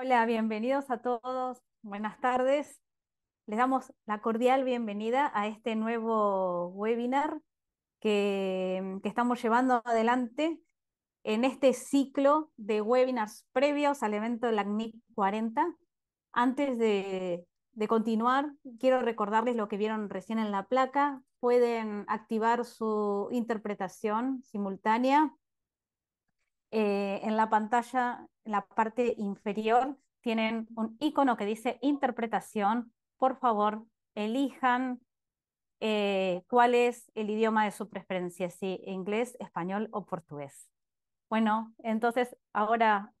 Hola, bienvenidos a todos. Buenas tardes. Les damos la cordial bienvenida a este nuevo webinar que, estamos llevando adelante en este ciclo de webinars previos al evento LACNIC 40. Antes de, continuar, quiero recordarles lo que vieron recién en la placa. Pueden activar su interpretación simultánea eh, en la pantalla la parte inferior tienen un icono que dice interpretación. Por favor, elijan eh, cuál es el idioma de su preferencia, si inglés, español o portugués. Bueno, entonces ahora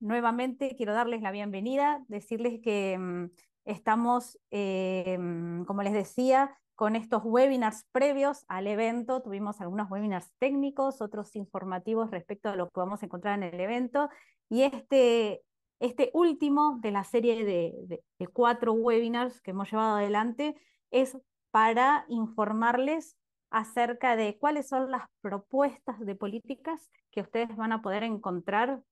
nuevamente quiero darles la bienvenida, decirles que mm, estamos, eh, mm, como les decía, con estos webinars previos al evento. Tuvimos algunos webinars técnicos, otros informativos respecto a lo que vamos a encontrar en el evento y este, este, último de la serie de, de cuatro webinars que hemos llevado adelante es para informarles acerca de cuáles son las propuestas de políticas que ustedes van a poder encontrar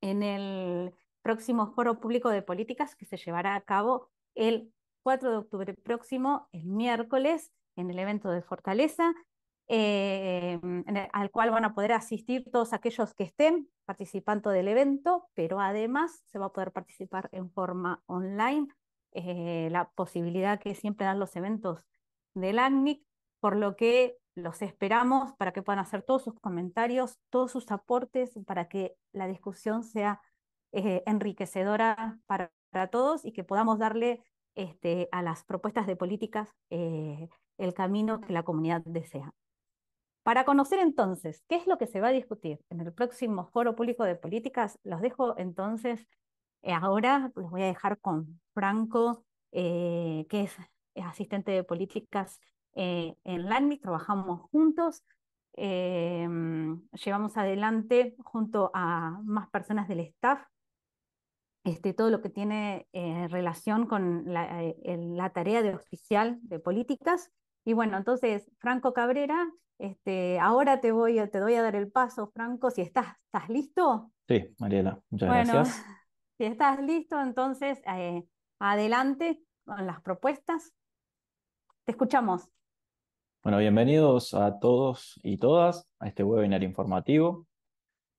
en el próximo foro público de políticas que se llevará a cabo el 4 de octubre próximo, el miércoles, en el evento de Fortaleza. Eh, al cual van a poder asistir todos aquellos que estén participando del evento, pero además se va a poder participar en forma online, eh, la posibilidad que siempre dan los eventos del ACNIC, por lo que los esperamos para que puedan hacer todos sus comentarios, todos sus aportes, para que la discusión sea eh, enriquecedora para, todos y que podamos darle este, a las propuestas de políticas el camino que la comunidad desea. Para conocer entonces qué es lo que se va a discutir en el próximo foro público de políticas, los dejo entonces eh, ahora, los voy a dejar con Franco, eh, que es asistente de políticas eh, en LANMIC, trabajamos juntos, llevamos adelante junto a más personas del staff este, todo lo que tiene relación con la, tarea de oficial de políticas. Y bueno, entonces Franco Cabrera este, ahora te voy a, te doy a dar el paso, Franco, si estás, ¿estás listo? Sí, Mariela, muchas bueno, gracias. Si estás listo, entonces eh, adelante con las propuestas. Te escuchamos. Bueno, bienvenidos a todos y todas a este webinar informativo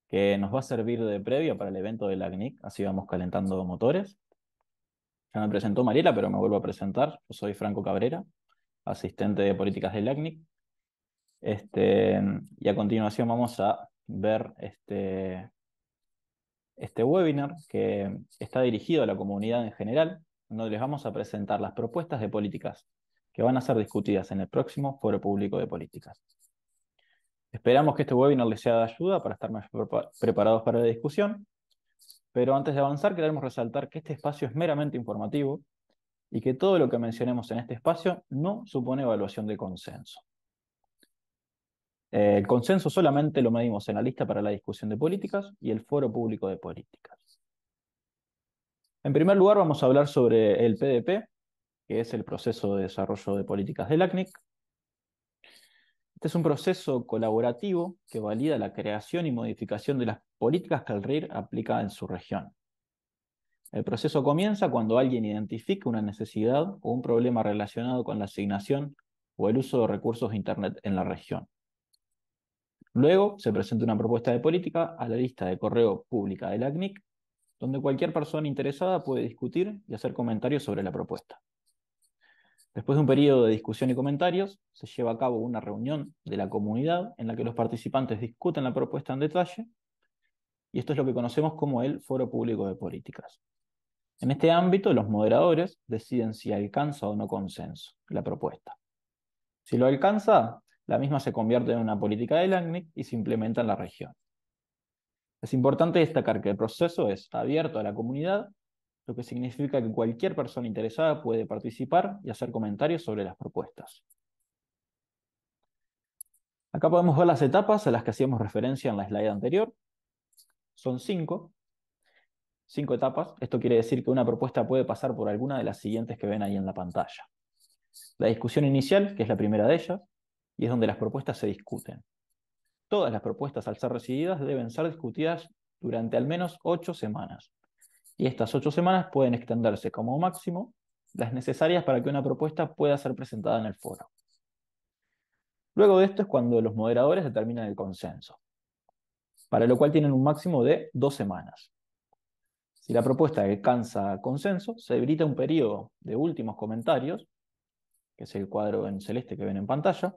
que nos va a servir de previo para el evento de la así vamos calentando motores. Ya me presentó Mariela, pero me vuelvo a presentar. Yo soy Franco Cabrera, asistente de políticas del ACNIC. Este, y a continuación vamos a ver este, este webinar que está dirigido a la comunidad en general, donde les vamos a presentar las propuestas de políticas que van a ser discutidas en el próximo Foro Público de Políticas. Esperamos que este webinar les sea de ayuda para estar más preparados para la discusión, pero antes de avanzar queremos resaltar que este espacio es meramente informativo y que todo lo que mencionemos en este espacio no supone evaluación de consenso. Eh, el consenso solamente lo medimos en la lista para la discusión de políticas y el foro público de políticas. En primer lugar, vamos a hablar sobre el PDP, que es el proceso de desarrollo de políticas del ACNIC. Este es un proceso colaborativo que valida la creación y modificación de las políticas que el RIR aplica en su región. El proceso comienza cuando alguien identifica una necesidad o un problema relacionado con la asignación o el uso de recursos de Internet en la región. Luego se presenta una propuesta de política a la lista de correo pública de la donde cualquier persona interesada puede discutir y hacer comentarios sobre la propuesta. Después de un periodo de discusión y comentarios, se lleva a cabo una reunión de la comunidad en la que los participantes discuten la propuesta en detalle, y esto es lo que conocemos como el Foro Público de Políticas. En este ámbito, los moderadores deciden si alcanza o no consenso la propuesta. Si lo alcanza, la misma se convierte en una política de LACNIC y se implementa en la región. Es importante destacar que el proceso es abierto a la comunidad, lo que significa que cualquier persona interesada puede participar y hacer comentarios sobre las propuestas. Acá podemos ver las etapas a las que hacíamos referencia en la slide anterior. Son cinco. Cinco etapas. Esto quiere decir que una propuesta puede pasar por alguna de las siguientes que ven ahí en la pantalla. La discusión inicial, que es la primera de ellas, y es donde las propuestas se discuten. Todas las propuestas al ser recibidas deben ser discutidas durante al menos ocho semanas. Y estas ocho semanas pueden extenderse como máximo las necesarias para que una propuesta pueda ser presentada en el foro. Luego de esto es cuando los moderadores determinan el consenso, para lo cual tienen un máximo de dos semanas. Si la propuesta alcanza consenso, se habilita un periodo de últimos comentarios, que es el cuadro en celeste que ven en pantalla,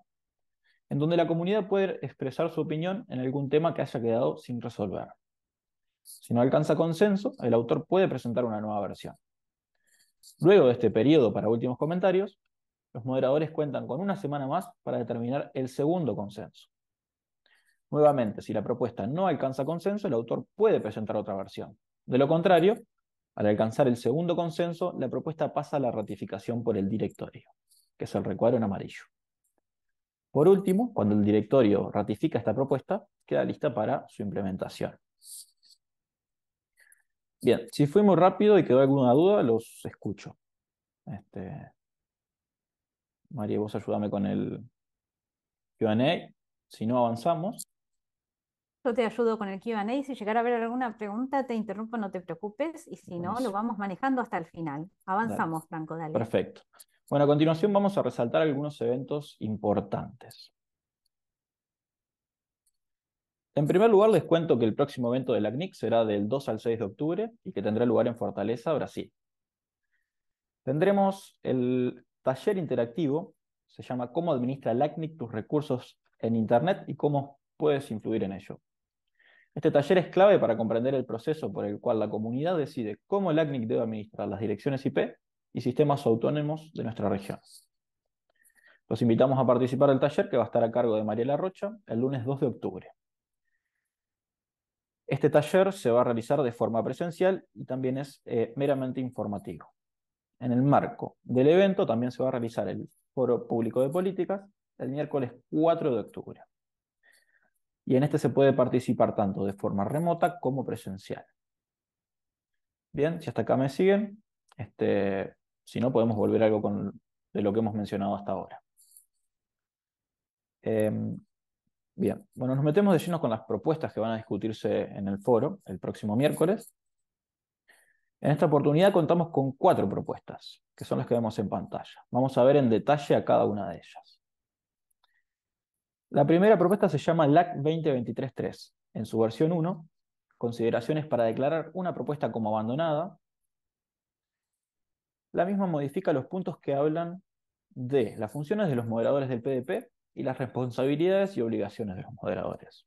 en donde la comunidad puede expresar su opinión en algún tema que haya quedado sin resolver. Si no alcanza consenso, el autor puede presentar una nueva versión. Luego de este periodo para últimos comentarios, los moderadores cuentan con una semana más para determinar el segundo consenso. Nuevamente, si la propuesta no alcanza consenso, el autor puede presentar otra versión. De lo contrario, al alcanzar el segundo consenso, la propuesta pasa a la ratificación por el directorio, que es el recuadro en amarillo. Por último, cuando el directorio ratifica esta propuesta, queda lista para su implementación. Bien, si fui muy rápido y quedó alguna duda, los escucho. Este, María, vos ayúdame con el QA. Si no, avanzamos. Yo te ayudo con el QA. Si llegara a haber alguna pregunta, te interrumpo, no te preocupes. Y si no, lo vamos manejando hasta el final. Avanzamos, Blanco Franco, dale. Perfecto. Bueno, a continuación vamos a resaltar algunos eventos importantes. En primer lugar, les cuento que el próximo evento de LACNIC será del 2 al 6 de octubre y que tendrá lugar en Fortaleza, Brasil. Tendremos el taller interactivo, se llama Cómo administra LACNIC tus recursos en Internet y cómo puedes influir en ello. Este taller es clave para comprender el proceso por el cual la comunidad decide cómo el ACNIC debe administrar las direcciones IP y sistemas autónomos de nuestra región. Los invitamos a participar del taller que va a estar a cargo de Mariela Rocha el lunes 2 de octubre. Este taller se va a realizar de forma presencial y también es eh, meramente informativo. En el marco del evento también se va a realizar el Foro Público de Políticas el miércoles 4 de octubre. Y en este se puede participar tanto de forma remota como presencial. Bien, si hasta acá me siguen, este, si no, podemos volver a algo con, de lo que hemos mencionado hasta ahora. Em, bien, bueno, nos metemos de lleno con las propuestas que van a discutirse en el foro el próximo miércoles. En esta oportunidad contamos con cuatro propuestas, que son las que vemos en pantalla. Vamos a ver en detalle a cada una de ellas. La primera propuesta se llama LAC 2023 En su versión 1, consideraciones para declarar una propuesta como abandonada la misma modifica los puntos que hablan de las funciones de los moderadores del PDP y las responsabilidades y obligaciones de los moderadores.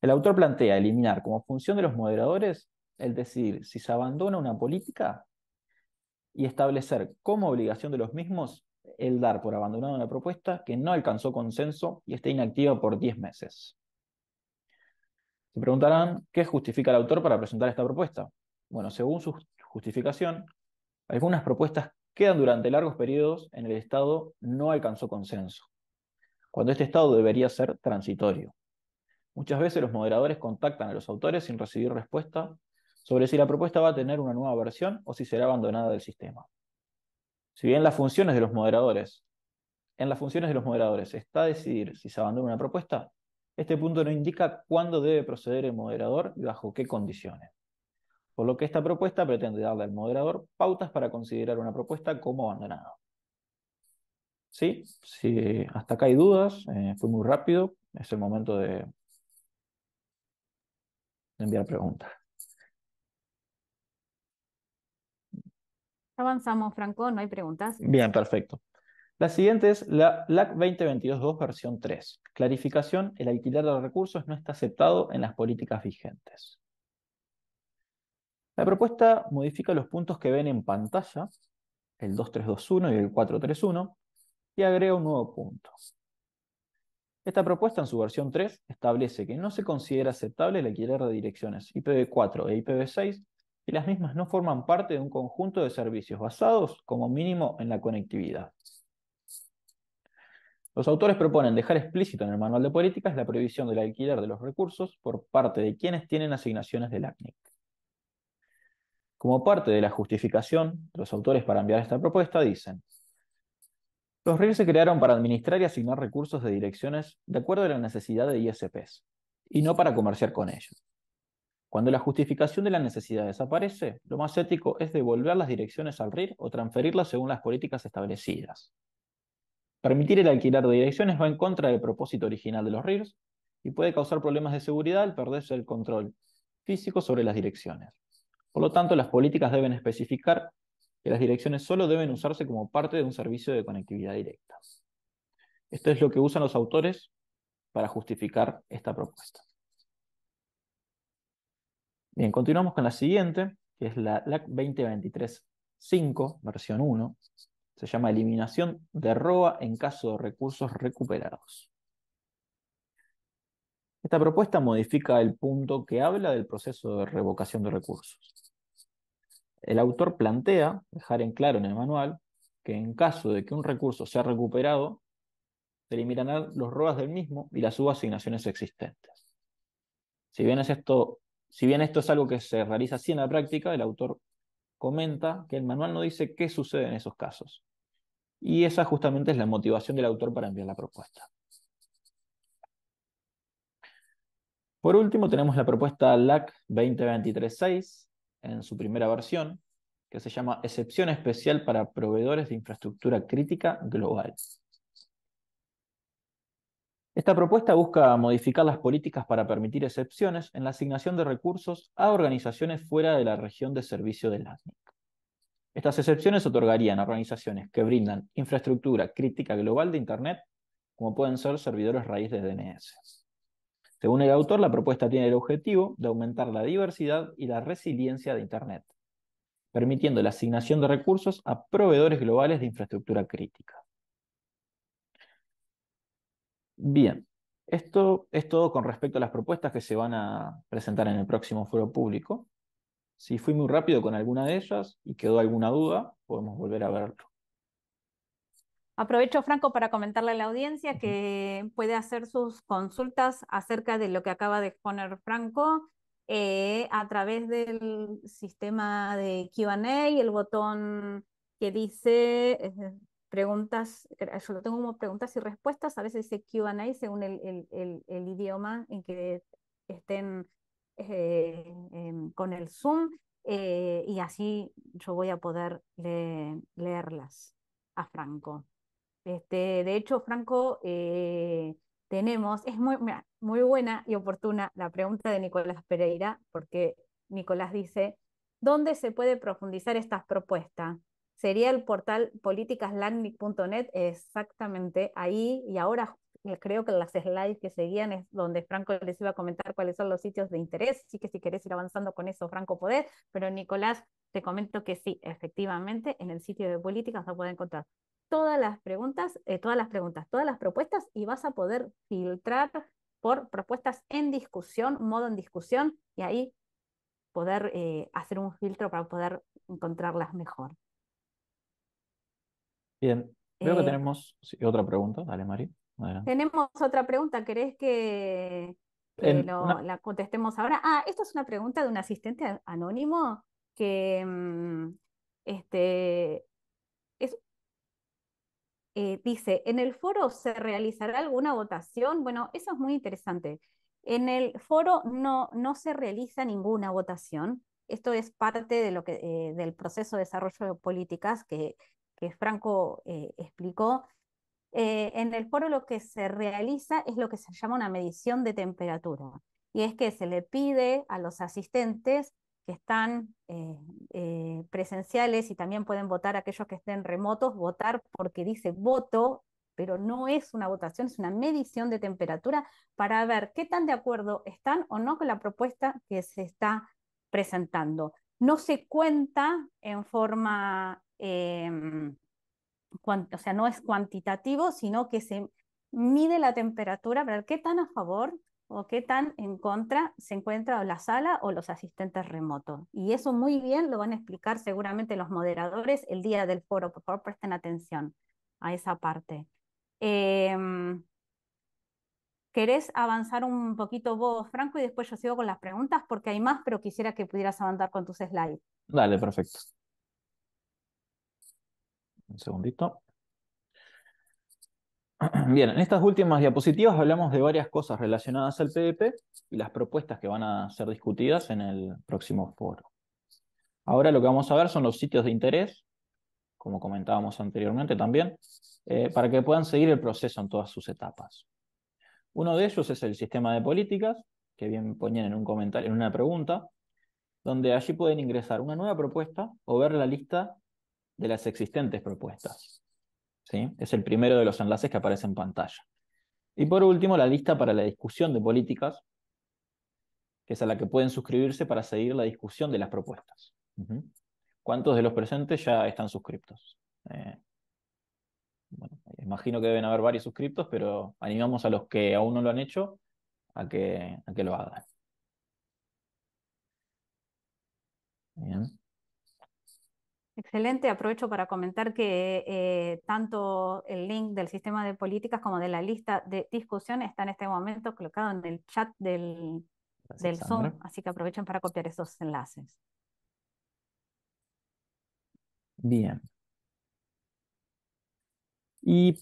El autor plantea eliminar como función de los moderadores el decidir si se abandona una política y establecer como obligación de los mismos el dar por abandonada una propuesta que no alcanzó consenso y esté inactiva por 10 meses. Se preguntarán, ¿qué justifica el autor para presentar esta propuesta? Bueno, según su justificación, algunas propuestas quedan durante largos periodos en el Estado no alcanzó consenso, cuando este Estado debería ser transitorio. Muchas veces los moderadores contactan a los autores sin recibir respuesta sobre si la propuesta va a tener una nueva versión o si será abandonada del sistema. Si bien las funciones de los moderadores, en las funciones de los moderadores está decidir si se abandona una propuesta, este punto no indica cuándo debe proceder el moderador y bajo qué condiciones por lo que esta propuesta pretende darle al moderador pautas para considerar una propuesta como abandonada. Sí, Si hasta acá hay dudas, eh, fue muy rápido, es el momento de, enviar preguntas. Avanzamos, Franco, no hay preguntas. Bien, perfecto. La siguiente es la LAC 2022 versión 3. Clarificación, el alquiler de recursos no está aceptado en las políticas vigentes. La propuesta modifica los puntos que ven en pantalla, el 2321 y el 431, y agrega un nuevo punto. Esta propuesta en su versión 3 establece que no se considera aceptable el alquiler de direcciones IPv4 e IPv6 y las mismas no forman parte de un conjunto de servicios basados como mínimo en la conectividad. Los autores proponen dejar explícito en el manual de políticas la prohibición del alquiler de los recursos por parte de quienes tienen asignaciones del ACNIC. E como parte de la justificación, los autores para enviar esta propuesta dicen, los RIR se crearon para administrar y asignar recursos de direcciones de acuerdo a la necesidad de ISPs, y no para comerciar con ellos. Cuando la justificación de la necesidad desaparece, lo más ético es devolver las direcciones al RIR o transferirlas según las políticas establecidas. Permitir el alquilar de direcciones va en contra del propósito original de los RIRs y puede causar problemas de seguridad al perderse el control físico sobre las direcciones. Por lo tanto, las políticas deben especificar que las direcciones solo deben usarse como parte de un servicio de conectividad directa. Esto es lo que usan los autores para justificar esta propuesta. Bien, continuamos con la siguiente, que es la LAC 2023-5, versión 1. Se llama Eliminación de ROA en caso de recursos recuperados. Esta propuesta modifica el punto que habla del proceso de revocación de recursos. El autor plantea dejar en claro en el manual que en caso de que un recurso sea recuperado, se eliminarán los robas del mismo y las subasignaciones existentes. Si bien, esto, si bien esto es algo que se realiza así en la práctica, el autor comenta que el manual no dice qué sucede en esos casos. Y esa justamente es la motivación del autor para enviar la propuesta. Por último, tenemos la propuesta LAC 2023-6, en su primera versión, que se llama Excepción Especial para Proveedores de Infraestructura Crítica Global. Esta propuesta busca modificar las políticas para permitir excepciones en la asignación de recursos a organizaciones fuera de la región de servicio del ASNIC. Estas excepciones otorgarían a organizaciones que brindan infraestructura crítica global de Internet, como pueden ser servidores raíz de DNS. Según el autor, la propuesta tiene el objetivo de aumentar la diversidad y la resiliencia de Internet, permitiendo la asignación de recursos a proveedores globales de infraestructura crítica. Bien, esto es todo con respecto a las propuestas que se van a presentar en el próximo foro público. Si fui muy rápido con alguna de ellas y quedó alguna duda, podemos volver a verlo. Aprovecho, Franco, para comentarle a la audiencia que puede hacer sus consultas acerca de lo que acaba de exponer Franco eh, a través del sistema de QA, el botón que dice eh, preguntas, eh, yo lo tengo como preguntas y respuestas, a veces dice QA según el, idioma en que estén con el Zoom, y así yo voy a poder leerlas a Franco. Este, de hecho, Franco, eh, tenemos, es muy, muy buena y oportuna la pregunta de Nicolás Pereira, porque Nicolás dice, ¿dónde se puede profundizar estas propuestas? Sería el portal politicaslandic.net, exactamente ahí, y ahora creo que las slides que seguían es donde Franco les iba a comentar cuáles son los sitios de interés, así que si querés ir avanzando con eso, Franco, podés, pero Nicolás, te comento que sí, efectivamente, en el sitio de políticas lo pueden encontrar todas las preguntas, eh, todas las preguntas, todas las propuestas y vas a poder filtrar por propuestas en discusión, modo en discusión, y ahí poder eh, hacer un filtro para poder encontrarlas mejor. Bien, creo que eh, tenemos otra pregunta. Dale, Mari. Tenemos otra pregunta. ¿Querés que, la contestemos ahora? Ah, esto es una pregunta de un asistente anónimo que mm, este, eh, dice, ¿en el foro se realizará alguna votación? Bueno, eso es muy interesante. En el foro no, no se realiza ninguna votación. Esto es parte de lo que, eh, del proceso de desarrollo de políticas que, que Franco eh, explicó. en el foro lo que se realiza es lo que se llama una medición de temperatura. Y es que se le pide a los asistentes que están eh, eh, presenciales y también pueden votar aquellos que estén remotos, votar porque dice voto, pero no es una votación, es una medición de temperatura para ver qué tan de acuerdo están o no con la propuesta que se está presentando. No se cuenta en forma, em, o sea, no es cuantitativo, sino que se mide la temperatura para ver qué tan a favor o qué tan en contra se encuentra la sala o los asistentes remotos. Y eso muy bien lo van a explicar seguramente los moderadores el día del foro. Por favor, presten atención a esa parte. Em, ¿Querés avanzar un poquito vos, Franco, y después yo sigo con las preguntas porque hay más, pero quisiera que pudieras avanzar con tus slides. Dale, perfecto. Un segundito. Bien, en estas últimas diapositivas hablamos de varias cosas relacionadas al PDP y las propuestas que van a ser discutidas en el próximo foro. Ahora lo que vamos a ver son los sitios de interés, como comentábamos anteriormente también, eh, para que puedan seguir el proceso en todas sus etapas. Uno de ellos es el sistema de políticas, que bien ponían en un comentario, en una pregunta, donde allí pueden ingresar una nueva propuesta o ver la lista de las existentes propuestas. Es el primero de los enlaces que aparece en pantalla. Y por último, la lista para la discusión de políticas, que es a la que pueden suscribirse para seguir la discusión de las propuestas. ¿Cuántos de los presentes ya están suscriptos? Eh, bueno, imagino que deben haber varios suscriptos, pero animamos a los que aún no lo han hecho a que, a que lo hagan. Bien. Excelente, aprovecho para comentar que eh, tanto el link del sistema de políticas como de la lista de discusión está en este momento colocado en el chat del, Zoom, así que aprovechen para copiar esos enlaces. Bien. Y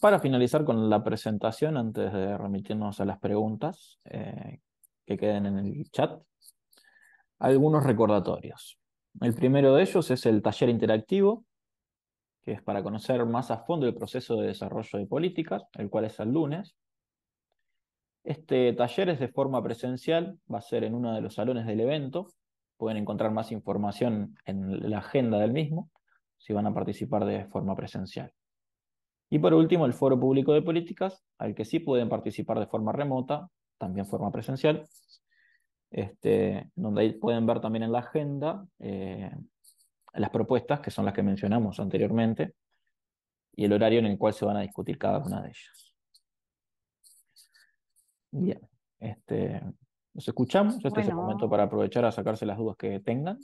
para finalizar con la presentación, antes de remitirnos a las preguntas eh, que queden en el chat, algunos recordatorios. El primero de ellos es el taller interactivo, que es para conocer más a fondo el proceso de desarrollo de políticas, el cual es el lunes. Este taller es de forma presencial, va a ser en uno de los salones del evento. Pueden encontrar más información en la agenda del mismo si van a participar de forma presencial. Y por último, el Foro Público de Políticas, al que sí pueden participar de forma remota, también forma presencial, este, donde ahí pueden ver también en la agenda eh, las propuestas, que son las que mencionamos anteriormente, y el horario en el cual se van a discutir cada una de ellas. Bien, este, nos escuchamos, este es el momento para aprovechar a sacarse las dudas que tengan.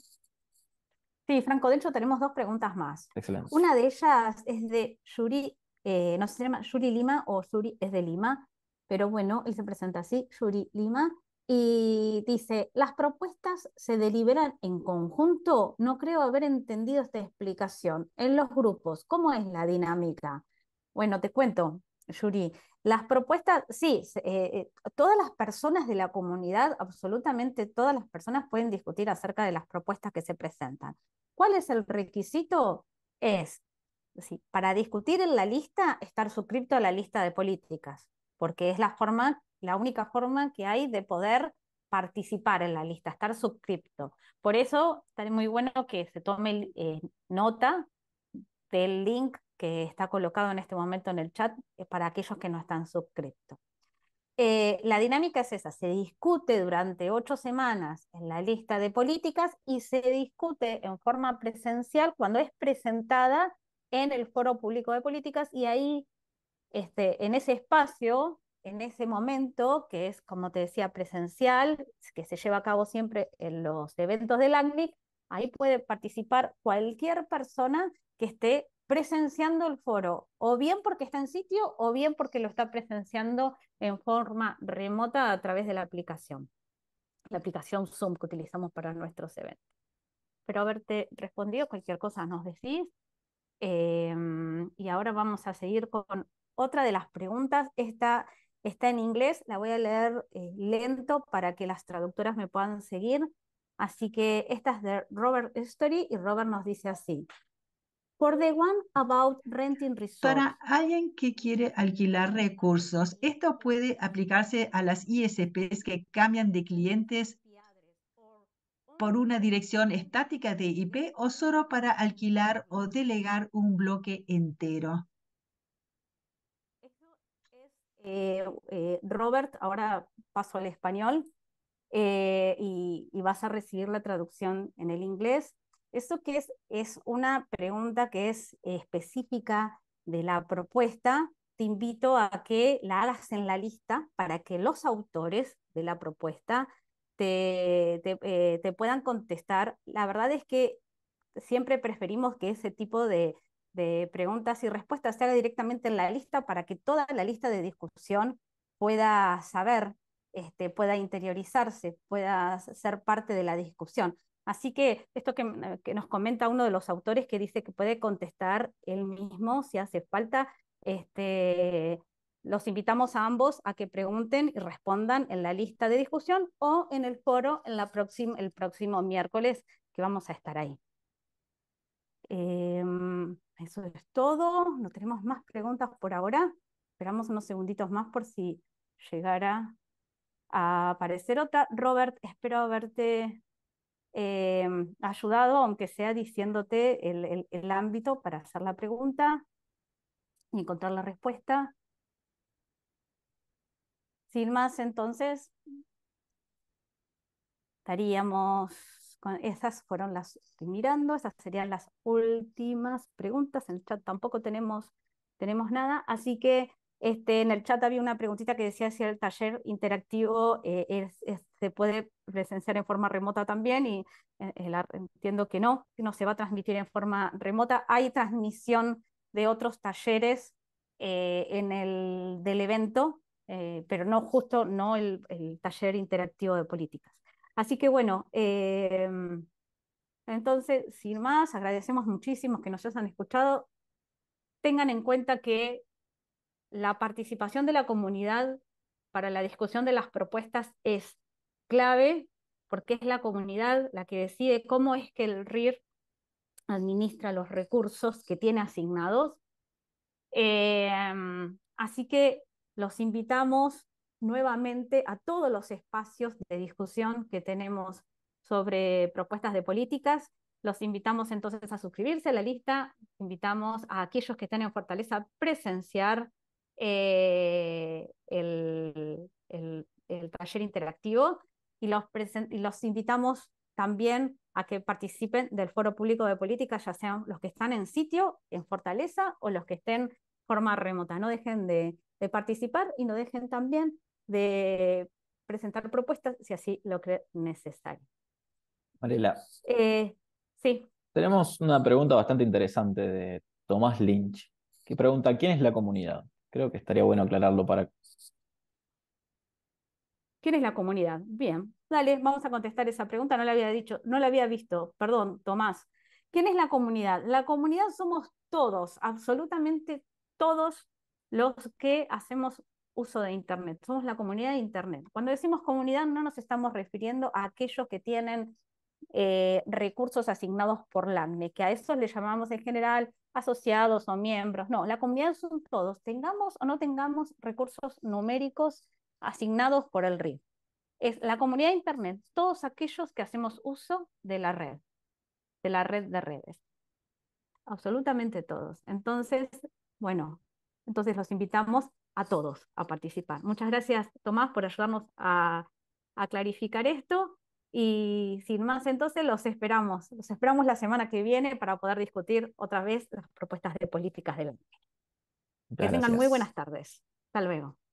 Sí, Franco, de hecho tenemos dos preguntas más. Excelente. Una de ellas es de Yuri, eh, no sé si se llama Yuri Lima o Yuri es de Lima, pero bueno, él se presenta así, Yuri Lima, y dice, las propuestas se deliberan en conjunto. No creo haber entendido esta explicación. En los grupos, ¿cómo es la dinámica? Bueno, te cuento, Yuri. Las propuestas, sí, eh, eh, todas las personas de la comunidad, absolutamente todas las personas pueden discutir acerca de las propuestas que se presentan. ¿Cuál es el requisito? Es, sí, para discutir en la lista, estar suscrito a la lista de políticas, porque es la forma la única forma que hay de poder participar en la lista, estar suscripto. Por eso estaría muy bueno que se tome eh, nota del link que está colocado en este momento en el chat eh, para aquellos que no están suscriptos. Eh, la dinámica es esa, se discute durante ocho semanas en la lista de políticas y se discute en forma presencial cuando es presentada en el Foro Público de Políticas y ahí, este, en ese espacio, en ese momento, que es, como te decía, presencial, que se lleva a cabo siempre en los eventos del ACNIC, ahí puede participar cualquier persona que esté presenciando el foro, o bien porque está en sitio, o bien porque lo está presenciando en forma remota a través de la aplicación, la aplicación Zoom que utilizamos para nuestros eventos. Espero haberte respondido, cualquier cosa nos decís. Em, y ahora vamos a seguir con otra de las preguntas. Esta Está en inglés, la voy a leer eh, lento para que las traductoras me puedan seguir. Así que esta es de Robert Story y Robert nos dice así. For the one about renting resources. Para alguien que quiere alquilar recursos, esto puede aplicarse a las ISPs que cambian de clientes por una dirección estática de IP o solo para alquilar o delegar un bloque entero. Eh, eh, Robert, ahora paso al español, eh, y, vas a recibir la traducción en el inglés. Esto que es, es una pregunta que es específica de la propuesta, te invito a que la hagas en la lista para que los autores de la propuesta te, te puedan contestar. La verdad es que siempre preferimos que ese tipo de, de preguntas y respuestas se haga directamente en la lista para que toda la lista de discusión pueda saber, este, pueda interiorizarse, pueda ser parte de la discusión. Así que esto que, mm, que, nos comenta uno de los autores que dice que puede contestar él mismo si hace falta, este, los invitamos a ambos a que pregunten y respondan en la lista de discusión o en el foro en la próxima, el próximo miércoles que vamos a estar ahí. Eh, eso es todo. No tenemos más preguntas por ahora. Esperamos unos segunditos más por si llegara a aparecer otra. Robert, espero haberte eh, ayudado, aunque sea diciéndote el, ámbito para hacer la pregunta y encontrar la respuesta. Sin más, entonces, estaríamos esas fueron las estoy mirando, esas serían las últimas preguntas. En el chat tampoco tenemos, tenemos nada, así que este, en el chat había una preguntita que decía si el taller interactivo eh, se puede presenciar en forma remota también y eh, eh, entiendo que no, no se va a transmitir en forma remota. Hay transmisión de otros talleres en el, del evento, pero no justo no el taller interactivo de políticas. Así que bueno, em, entonces, sin más, agradecemos muchísimo que nos hayan escuchado. Tengan en cuenta que la participación de la comunidad para la discusión de las propuestas es clave porque es la comunidad la que decide cómo es que el RIR administra los recursos que tiene asignados. Em, así que los invitamos nuevamente a todos los espacios de discusión que tenemos sobre propuestas de políticas. Los invitamos entonces a suscribirse a la lista, invitamos a aquellos que están en Fortaleza a presenciar eh, el, taller interactivo y los, invitamos también a que participen del foro público de políticas. ya sean los que están en sitio, en Fortaleza, o los que estén forma remota. No dejen de participar y no dejen también de presentar propuestas si así lo cree necesario. Mariela. Eh, sí. Tenemos una pregunta bastante interesante de Tomás Lynch, que pregunta, ¿quién es la comunidad? Creo que estaría bueno aclararlo para... ¿Quién es la comunidad? Bien, dale, vamos a contestar esa pregunta, no la había dicho, no la había visto, perdón, Tomás. ¿Quién es la comunidad? La comunidad somos todos, absolutamente todos los que hacemos uso de Internet, somos la comunidad de Internet. Cuando decimos comunidad no nos estamos refiriendo a aquellos que tienen eh, recursos asignados por lane que a eso le llamamos en general asociados o miembros. No, la comunidad son todos, tengamos o no tengamos recursos numéricos asignados por el RIF. Es la comunidad de Internet, todos aquellos que hacemos uso de la red, de la red de redes. Absolutamente todos. Entonces, bueno, entonces los invitamos a todos a participar. Muchas gracias, Tomás, por ayudarnos a, clarificar esto. Y sin más, entonces los esperamos. Los esperamos la semana que viene para poder discutir otra vez las propuestas de políticas del año. Que tengan muy buenas tardes. Hasta luego.